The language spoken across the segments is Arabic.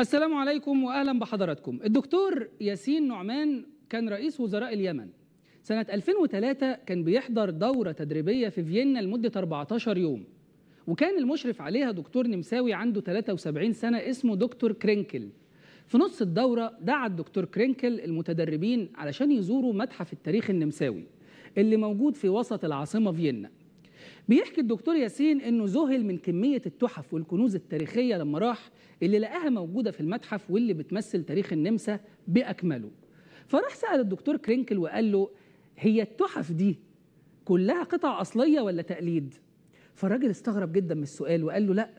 السلام عليكم واهلا بحضراتكم. الدكتور ياسين نعمان كان رئيس وزراء اليمن. سنة 2003 كان بيحضر دورة تدريبية في فيينا لمدة 14 يوم. وكان المشرف عليها دكتور نمساوي عنده 73 سنة اسمه دكتور كرينكل. في نص الدورة دعا الدكتور كرينكل المتدربين علشان يزوروا متحف التاريخ النمساوي اللي موجود في وسط العاصمة فيينا. بيحكي الدكتور ياسين انه ذهل من كميه التحف والكنوز التاريخيه لما راح اللي لقاها موجوده في المتحف واللي بتمثل تاريخ النمسا باكمله فراح سال الدكتور كرينكل وقال له هي التحف دي كلها قطع اصليه ولا تقليد فالراجل استغرب جدا من السؤال وقال له لا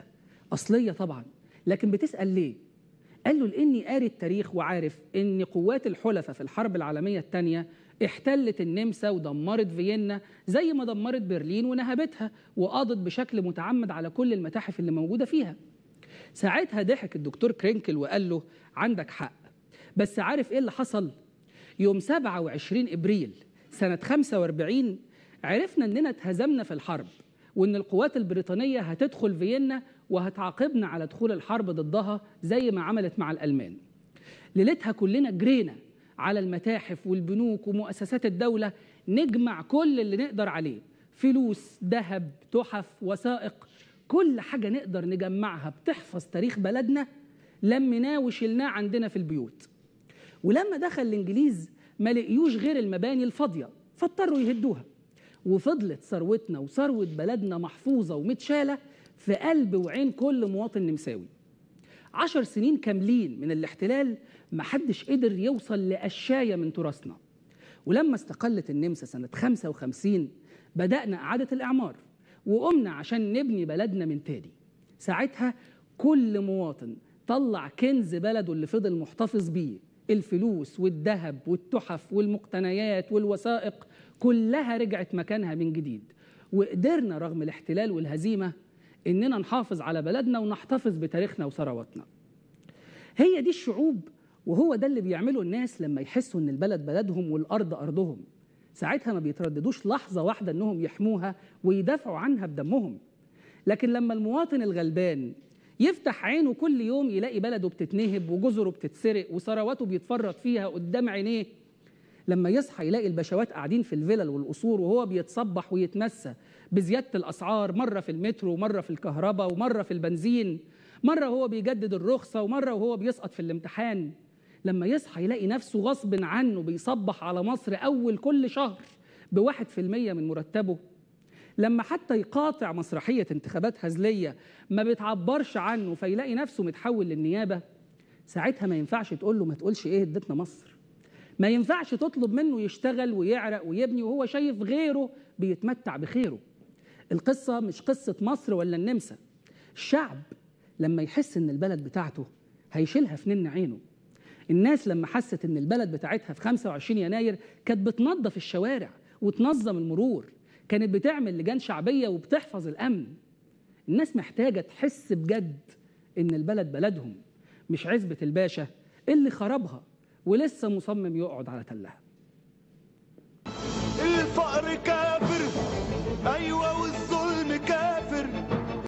اصليه طبعا لكن بتسال ليه قال له لاني قاري التاريخ وعارف ان قوات الحلفاء في الحرب العالميه الثانيه احتلت النمسا ودمرت فيينا زي ما دمرت برلين ونهبتها وقضت بشكل متعمد على كل المتاحف اللي موجوده فيها ساعتها ضحك الدكتور كرينكل وقال له عندك حق بس عارف ايه اللي حصل يوم 27 ابريل سنه 45 عرفنا اننا اتهزمنا في الحرب وان القوات البريطانيه هتدخل فيينا وهتعاقبنا على دخول الحرب ضدها زي ما عملت مع الألمان ليلتها كلنا جرينا على المتاحف والبنوك ومؤسسات الدولة نجمع كل اللي نقدر عليه فلوس ذهب تحف وثائق كل حاجة نقدر نجمعها بتحفظ تاريخ بلدنا لمناه وشلناه عندنا في البيوت ولما دخل الإنجليز ما لقيوش غير المباني الفاضية فاضطروا يهدوها وفضلت ثروتنا وثروة بلدنا محفوظة ومتشالة في قلب وعين كل مواطن نمساوي عشر سنين كاملين من الاحتلال محدش قدر يوصل لقشاية من تراثنا ولما استقلت النمسا سنة 55 بدأنا إعادة الإعمار وقمنا عشان نبني بلدنا من تاني ساعتها كل مواطن طلع كنز بلده اللي فضل محتفظ بيه الفلوس والذهب والتحف والمقتنيات والوثائق كلها رجعت مكانها من جديد وقدرنا رغم الاحتلال والهزيمة اننا نحافظ على بلدنا ونحتفظ بتاريخنا وثرواتنا هي دي الشعوب وهو ده اللي بيعمله الناس لما يحسوا ان البلد بلدهم والارض ارضهم ساعتها ما بيترددوش لحظه واحده انهم يحموها ويدافعوا عنها بدمهم لكن لما المواطن الغلبان يفتح عينه كل يوم يلاقي بلده بتتنهب وجزره بتتسرق وثرواته بيتفرط فيها قدام عينيه لما يصحى يلاقي البشوات قاعدين في الفلل والقصور وهو بيتصبح ويتمسى بزياده الاسعار مره في المترو ومره في الكهرباء ومره في البنزين مره وهو بيجدد الرخصه ومره وهو بيسقط في الامتحان لما يصحى يلاقي نفسه غصب عنه بيصبح على مصر اول كل شهر بواحد في المية من مرتبه لما حتى يقاطع مسرحية انتخابات هزلية ما بتعبرش عنه فيلاقي نفسه متحول للنيابة ساعتها ما ينفعش تقول له ما تقولش ايه ادتنا مصر ما ينفعش تطلب منه يشتغل ويعرق ويبني وهو شايف غيره بيتمتع بخيره القصة مش قصة مصر ولا النمسا الشعب لما يحس ان البلد بتاعته هيشيلها في نن عينه الناس لما حست ان البلد بتاعتها في 25 يناير كانت بتنظف الشوارع وتنظم المرور كانت بتعمل لجان شعبية وبتحفظ الأمن الناس محتاجة تحس بجد إن البلد بلدهم مش عزبة الباشا اللي خربها ولسه مصمم يقعد على تلها الفقر كابر ايوه والظلم كابر